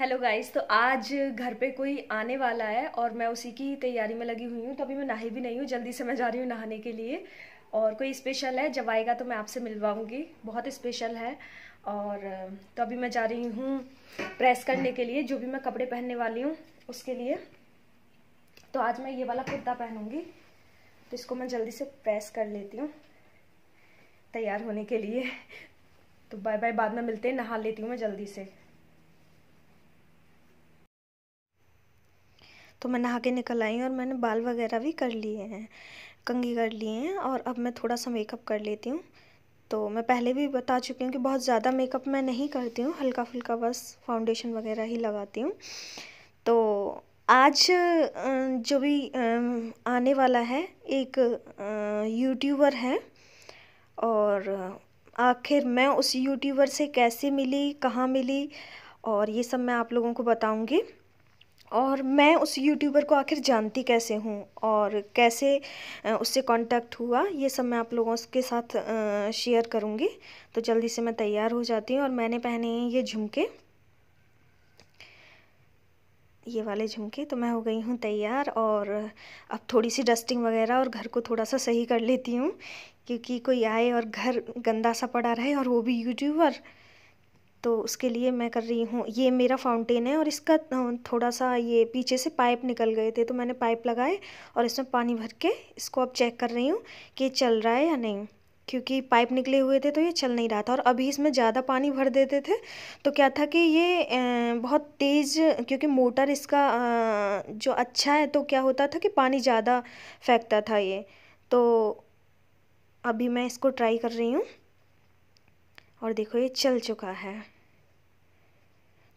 hello guys तो आज घर पे कोई आने वाला है और मैं उसी की तैयारी में लगी हुई हूँ तो अभी मैं नहाई भी नहीं हूँ जल्दी से मैं जा रही हूँ नहाने के लिए और कोई स्पेशल है जब आएगा तो मैं आपसे मिलवाऊंगी बहुत स्पेशल है और तो अभी मैं जा रही हूँ प्रेस करने के लिए जो भी मैं कपड़े पहनने वाली हूँ उसके लिए तो आज मैं ये वाला कुर्ता पहनूँगी तो इसको मैं जल्दी से प्रेस कर लेती हूँ तैयार होने के लिए तो बाय बाय बाद में मिलते हैं नहा लेती हूँ मैं जल्दी से तो मैं नहा के निकल आई और मैंने बाल वगैरह भी कर लिए हैं कंगी कर लिए हैं और अब मैं थोड़ा सा मेकअप कर लेती हूँ तो मैं पहले भी बता चुकी हूँ कि बहुत ज़्यादा मेकअप मैं नहीं करती हूँ हल्का फुल्का बस फाउंडेशन वगैरह ही लगाती हूँ तो आज जो भी आने वाला है एक यूट्यूबर है और आखिर मैं उस यूट्यूबर से कैसे मिली कहाँ मिली और ये सब मैं आप लोगों को बताऊँगी और मैं उस यूट्यूबर को आखिर जानती कैसे हूँ और कैसे उससे कांटेक्ट हुआ ये सब मैं आप लोगों के साथ शेयर करूँगी तो जल्दी से मैं तैयार हो जाती हूँ और मैंने पहने हैं ये झुमके ये वाले झुमके तो मैं हो गई हूँ तैयार और अब थोड़ी सी डस्टिंग वगैरह और घर को थोड़ा सा सही कर लेती हूँ क्योंकि कोई आए और घर गंदा सा पड़ा रहे और वो भी यूट्यूबर तो उसके लिए मैं कर रही हूँ ये मेरा फाउंटेन है और इसका थोड़ा सा ये पीछे से पाइप निकल गए थे तो मैंने पाइप लगाए और इसमें पानी भर के इसको अब चेक कर रही हूँ कि चल रहा है या नहीं क्योंकि पाइप निकले हुए थे तो ये चल नहीं रहा था और अभी इसमें ज़्यादा पानी भर देते थे तो क्या था कि ये बहुत तेज़ क्योंकि मोटर इसका जो अच्छा है तो क्या होता था कि पानी ज़्यादा फेंकता था ये तो अभी मैं इसको ट्राई कर रही हूँ और देखो ये चल चुका है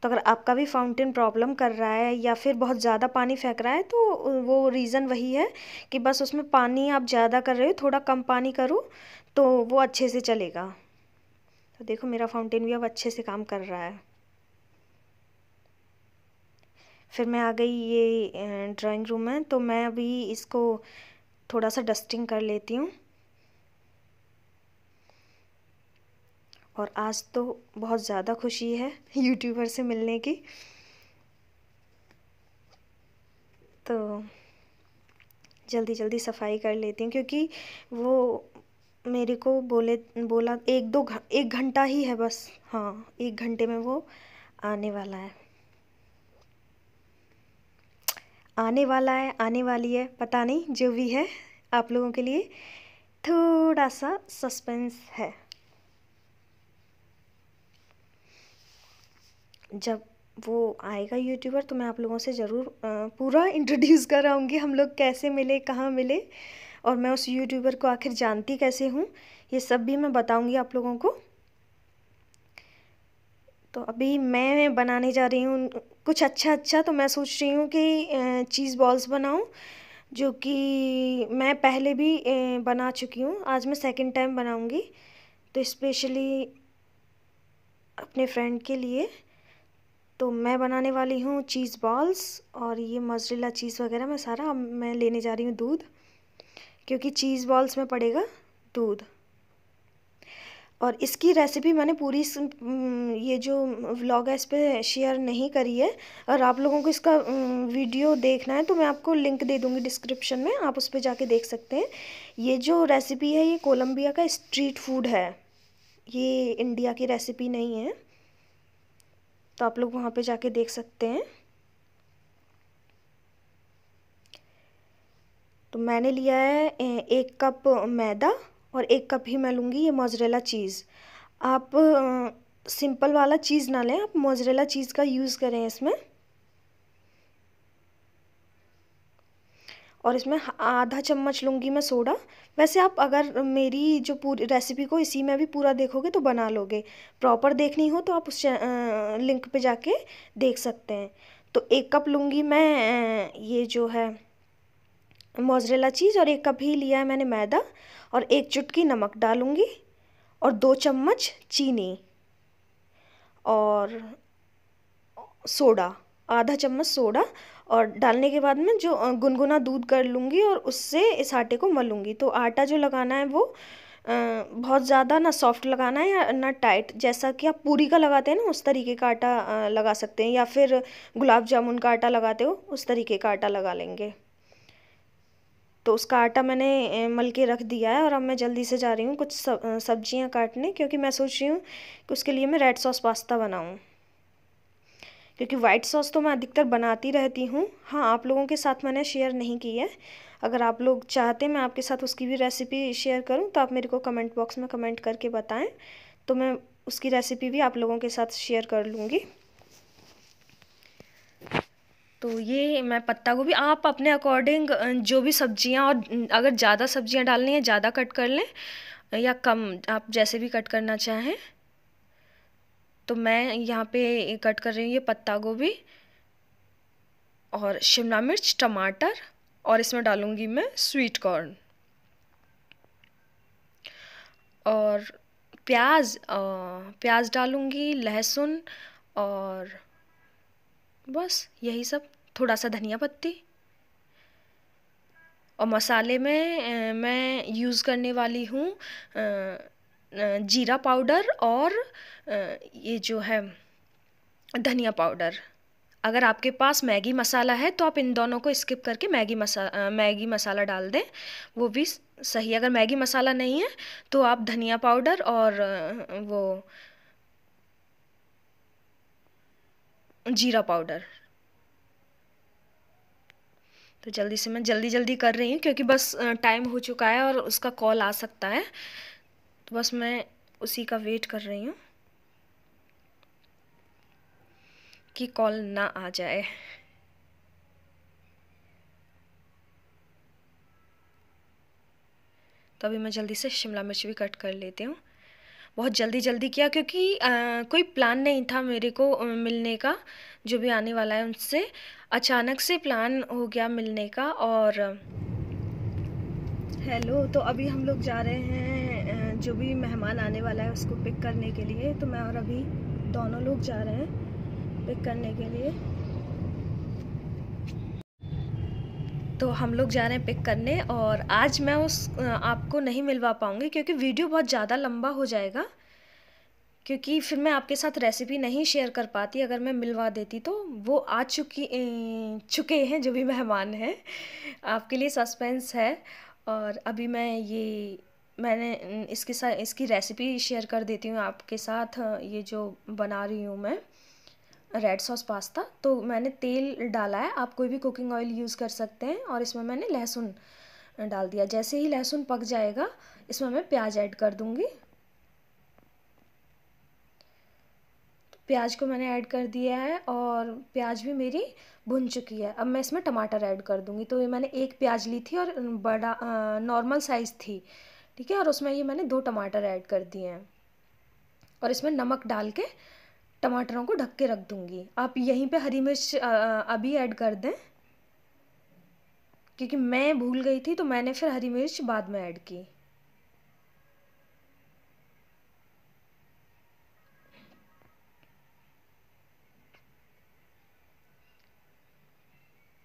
तो अगर आपका भी फाउंटेन प्रॉब्लम कर रहा है या फिर बहुत ज़्यादा पानी फेंक रहा है तो वो रीज़न वही है कि बस उसमें पानी आप ज़्यादा कर रहे हो थोड़ा कम पानी करो तो वो अच्छे से चलेगा तो देखो मेरा फाउंटेन भी अब अच्छे से काम कर रहा है फिर मैं आ गई ये ड्राइंग रूम में तो मैं अभी इसको थोड़ा सा डस्टिंग कर लेती हूँ और आज तो बहुत ज़्यादा खुशी है यूट्यूबर से मिलने की तो जल्दी जल्दी सफाई कर लेती हूँ क्योंकि वो मेरे को बोले बोला एक दो घ, एक घंटा ही है बस हाँ एक घंटे में वो आने वाला है आने वाला है आने वाली है पता नहीं जो भी है आप लोगों के लिए थोड़ा सा सस्पेंस है जब वो आएगा यूट्यूबर तो मैं आप लोगों से ज़रूर पूरा इंट्रोड्यूस कराऊँगी हम लोग कैसे मिले कहाँ मिले और मैं उस यूट्यूबर को आखिर जानती कैसे हूँ ये सब भी मैं बताऊँगी आप लोगों को तो अभी मैं बनाने जा रही हूँ कुछ अच्छा अच्छा तो मैं सोच रही हूँ कि चीज़ बॉल्स बनाऊँ जो कि मैं पहले भी बना चुकी हूँ आज मैं सेकंड टाइम बनाऊँगी तो स्पेशली अपने फ्रेंड के लिए तो मैं बनाने वाली हूँ चीज़ बॉल्स और ये मजरेला चीज़ वगैरह मैं सारा अब मैं लेने जा रही हूँ दूध क्योंकि चीज़ बॉल्स में पड़ेगा दूध और इसकी रेसिपी मैंने पूरी ये जो व्लॉग है इस पर शेयर नहीं करी है और आप लोगों को इसका वीडियो देखना है तो मैं आपको लिंक दे दूँगी डिस्क्रिप्शन में आप उस पर जाके देख सकते हैं ये जो रेसिपी है ये कोलंबिया का स्ट्रीट फूड है ये इंडिया की रेसिपी नहीं है तो आप लोग वहाँ पे जाके देख सकते हैं तो मैंने लिया है एक कप मैदा और एक कप ही मैं लूँगी ये मोजरेला चीज़ आप सिंपल वाला चीज़ ना लें आप मोजरेला चीज़ का यूज़ करें इसमें और इसमें आधा चम्मच लूँगी मैं सोडा वैसे आप अगर मेरी जो पूरी रेसिपी को इसी में भी पूरा देखोगे तो बना लोगे प्रॉपर देखनी हो तो आप उस लिंक पे जाके देख सकते हैं तो एक कप लूँगी मैं ये जो है मोजरेला चीज़ और एक कप ही लिया है मैंने मैदा और एक चुटकी नमक डालूँगी और दो चम्मच चीनी और सोडा आधा चम्मच सोडा और डालने के बाद में जो गुनगुना दूध कर लूँगी और उससे इस आटे को मलूँगी तो आटा जो लगाना है वो बहुत ज़्यादा ना सॉफ्ट लगाना है या ना टाइट जैसा कि आप पूरी का लगाते हैं ना उस तरीके का आटा लगा सकते हैं या फिर गुलाब जामुन का आटा लगाते हो उस तरीके का आटा लगा लेंगे तो उसका आटा मैंने मल के रख दिया है और अब मैं जल्दी से जा रही हूँ कुछ सब्जियाँ काटने क्योंकि मैं सोच रही हूँ कि उसके लिए मैं रेड सॉस पास्ता बनाऊँ क्योंकि वाइट सॉस तो मैं अधिकतर बनाती रहती हूँ हाँ आप लोगों के साथ मैंने शेयर नहीं की है अगर आप लोग चाहते मैं आपके साथ उसकी भी रेसिपी शेयर करूँ तो आप मेरे को कमेंट बॉक्स में कमेंट करके बताएं तो मैं उसकी रेसिपी भी आप लोगों के साथ शेयर कर लूँगी तो ये मैं पत्ता गोभी आप अपने अकॉर्डिंग जो भी सब्जियां और अगर ज़्यादा सब्जियां डालनी है ज़्यादा कट कर लें या कम आप जैसे भी कट करना चाहें तो मैं यहाँ पे कट कर रही हूँ ये पत्ता गोभी और शिमला मिर्च टमाटर और इसमें डालूँगी मैं स्वीट कॉर्न और प्याज प्याज डालूँगी लहसुन और बस यही सब थोड़ा सा धनिया पत्ती और मसाले में मैं यूज़ करने वाली हूँ जीरा पाउडर और ये जो है धनिया पाउडर अगर आपके पास मैगी मसाला है तो आप इन दोनों को स्किप करके मैगी मसा मैगी मसाला डाल दें वो भी सही अगर मैगी मसाला नहीं है तो आप धनिया पाउडर और वो जीरा पाउडर तो जल्दी से मैं जल्दी जल्दी कर रही हूँ क्योंकि बस टाइम हो चुका है और उसका कॉल आ सकता है तो बस मैं उसी का वेट कर रही हूँ कि कॉल ना आ जाए तो अभी मैं जल्दी से शिमला मिर्च भी कट कर लेती हूँ बहुत जल्दी जल्दी किया क्योंकि आ, कोई प्लान नहीं था मेरे को मिलने का जो भी आने वाला है उनसे अचानक से प्लान हो गया मिलने का और हेलो तो अभी हम लोग जा रहे हैं जो भी मेहमान आने वाला है उसको पिक करने के लिए तो मैं और अभी दोनों लोग जा रहे हैं पिक करने के लिए तो हम लोग जा रहे हैं पिक करने और आज मैं उस आपको नहीं मिलवा पाऊँगी क्योंकि वीडियो बहुत ज़्यादा लंबा हो जाएगा क्योंकि फिर मैं आपके साथ रेसिपी नहीं शेयर कर पाती अगर मैं मिलवा देती तो वो आ चुकी चुके हैं जो भी मेहमान हैं आपके लिए सस्पेंस है और अभी मैं ये मैंने इसके साथ इसकी रेसिपी शेयर कर देती हूँ आपके साथ ये जो बना रही हूँ मैं रेड सॉस पास्ता तो मैंने तेल डाला है आप कोई भी कुकिंग ऑयल यूज़ कर सकते हैं और इसमें मैंने लहसुन डाल दिया जैसे ही लहसुन पक जाएगा इसमें मैं प्याज ऐड कर दूँगी प्याज को मैंने ऐड कर दिया है और प्याज भी मेरी भुन चुकी है अब मैं इसमें टमाटर ऐड कर दूँगी तो ये मैंने एक प्याज ली थी और बड़ा नॉर्मल साइज़ थी ठीक है और उसमें ये मैंने दो टमाटर ऐड कर दिए हैं और इसमें नमक डाल के टमाटरों को ढक के रख दूंगी आप यहीं पे हरी मिर्च अभी ऐड कर दें क्योंकि मैं भूल गई थी तो मैंने फिर हरी मिर्च बाद में ऐड की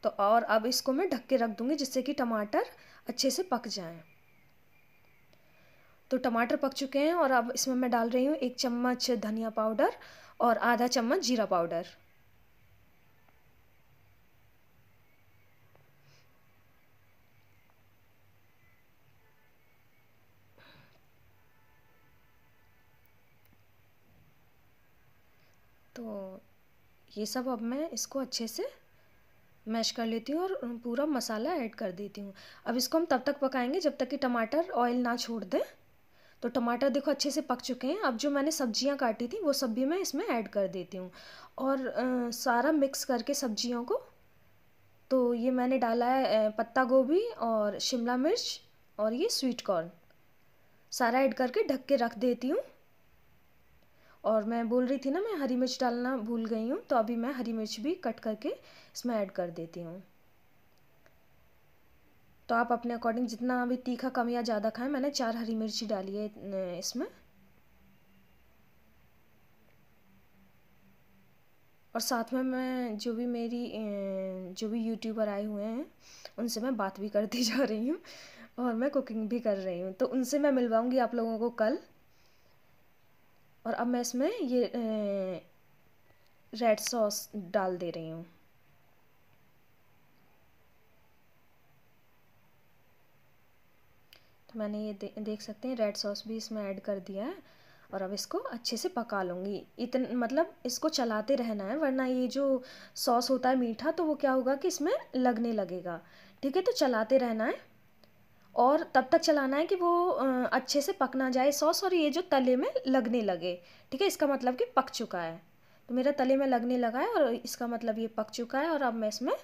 तो और अब इसको मैं ढक के रख दूंगी जिससे कि टमाटर अच्छे से पक जाएं तो टमाटर पक चुके हैं और अब इसमें मैं डाल रही हूँ एक चम्मच धनिया पाउडर और आधा चम्मच जीरा पाउडर तो ये सब अब मैं इसको अच्छे से मैश कर लेती हूँ और पूरा मसाला ऐड कर देती हूँ अब इसको हम तब तक पकाएंगे जब तक कि टमाटर ऑयल ना छोड़ दें तो टमाटर देखो अच्छे से पक चुके हैं अब जो मैंने सब्जियां काटी थी वो सब भी मैं इसमें ऐड कर देती हूँ और आ, सारा मिक्स करके सब्जियों को तो ये मैंने डाला है पत्ता गोभी और शिमला मिर्च और ये स्वीट कॉर्न सारा ऐड करके ढक के रख देती हूँ और मैं बोल रही थी ना मैं हरी मिर्च डालना भूल गई हूँ तो अभी मैं हरी मिर्च भी कट करके इसमें ऐड कर देती हूँ तो आप अपने अकॉर्डिंग जितना अभी तीखा कम या ज़्यादा खाएं मैंने चार हरी मिर्ची डाली है इसमें और साथ में मैं जो भी मेरी जो भी यूट्यूबर आए हुए हैं उनसे मैं बात भी करती जा रही हूँ और मैं कुकिंग भी कर रही हूँ तो उनसे मैं मिलवाऊँगी आप लोगों को कल और अब मैं इसमें ये रेड सॉस डाल दे रही हूँ मैंने ये दे, देख सकते हैं रेड सॉस भी इसमें ऐड कर दिया है और अब इसको अच्छे से पका लूँगी इतन मतलब इसको चलाते रहना है वरना ये जो सॉस होता है मीठा तो वो क्या होगा कि इसमें लगने लगेगा ठीक है तो चलाते रहना है और तब तक चलाना है कि वो अच्छे से पकना जाए सॉस और ये जो तले में लगने लगे ठीक है इसका मतलब कि पक चुका है तो मेरा तले में लगने लगा है और इसका मतलब ये पक चुका है और अब मैं इसमें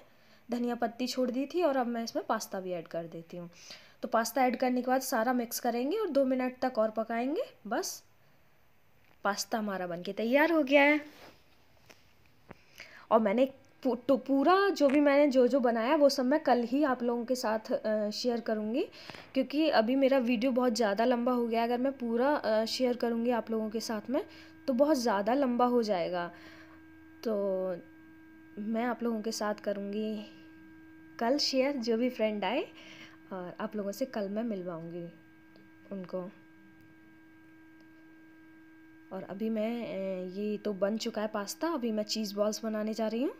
धनिया पत्ती छोड़ दी थी और अब मैं इसमें पास्ता भी ऐड कर देती हूँ तो पास्ता ऐड करने के बाद सारा मिक्स करेंगे और दो मिनट तक और पकाएंगे बस पास्ता हमारा बनके तैयार हो गया है और मैंने तो पूरा जो भी मैंने जो जो बनाया वो सब मैं कल ही आप लोगों के साथ शेयर करूँगी क्योंकि अभी मेरा वीडियो बहुत ज़्यादा लंबा हो गया अगर मैं पूरा शेयर करूँगी आप लोगों के साथ में तो बहुत ज़्यादा लंबा हो जाएगा तो मैं आप लोगों के साथ करूँगी कल शेयर जो भी फ्रेंड आए और आप लोगों से कल मैं मिलवाऊंगी उनको और अभी मैं ये तो बन चुका है पास्ता अभी मैं चीज़ बॉल्स बनाने जा रही हूँ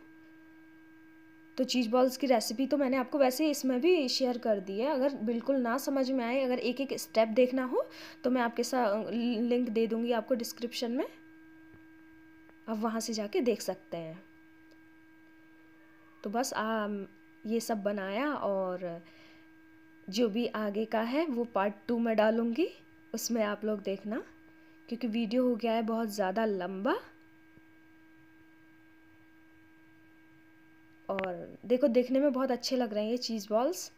तो चीज़ बॉल्स की रेसिपी तो मैंने आपको वैसे इसमें भी शेयर कर दी है अगर बिल्कुल ना समझ में आए अगर एक एक स्टेप देखना हो तो मैं आपके साथ लिंक दे दूँगी आपको डिस्क्रिप्शन में आप वहाँ से जाके देख सकते हैं तो बस आ, ये सब बनाया और जो भी आगे का है वो पार्ट टू में डालूँगी उसमें आप लोग देखना क्योंकि वीडियो हो गया है बहुत ज़्यादा लंबा और देखो देखने में बहुत अच्छे लग रहे हैं ये चीज़ बॉल्स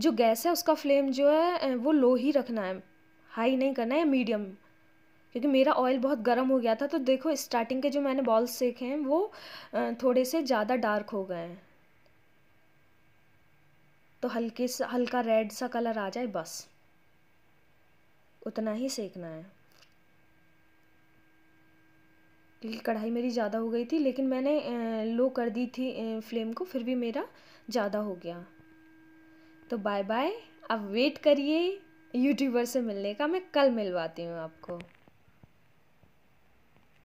जो गैस है उसका फ्लेम जो है वो लो ही रखना है हाई नहीं करना है मीडियम क्योंकि मेरा ऑयल बहुत गर्म हो गया था तो देखो स्टार्टिंग के जो मैंने बॉल्स सेके हैं वो थोड़े से ज़्यादा डार्क हो गए हैं तो हल्के सा हल्का रेड सा कलर आ जाए बस उतना ही सेकना है क्योंकि कढ़ाई मेरी ज़्यादा हो गई थी लेकिन मैंने लो कर दी थी फ्लेम को फिर भी मेरा ज़्यादा हो गया तो बाय बाय अब वेट करिए यूट्यूबर से मिलने का मैं कल मिलवाती हूँ आपको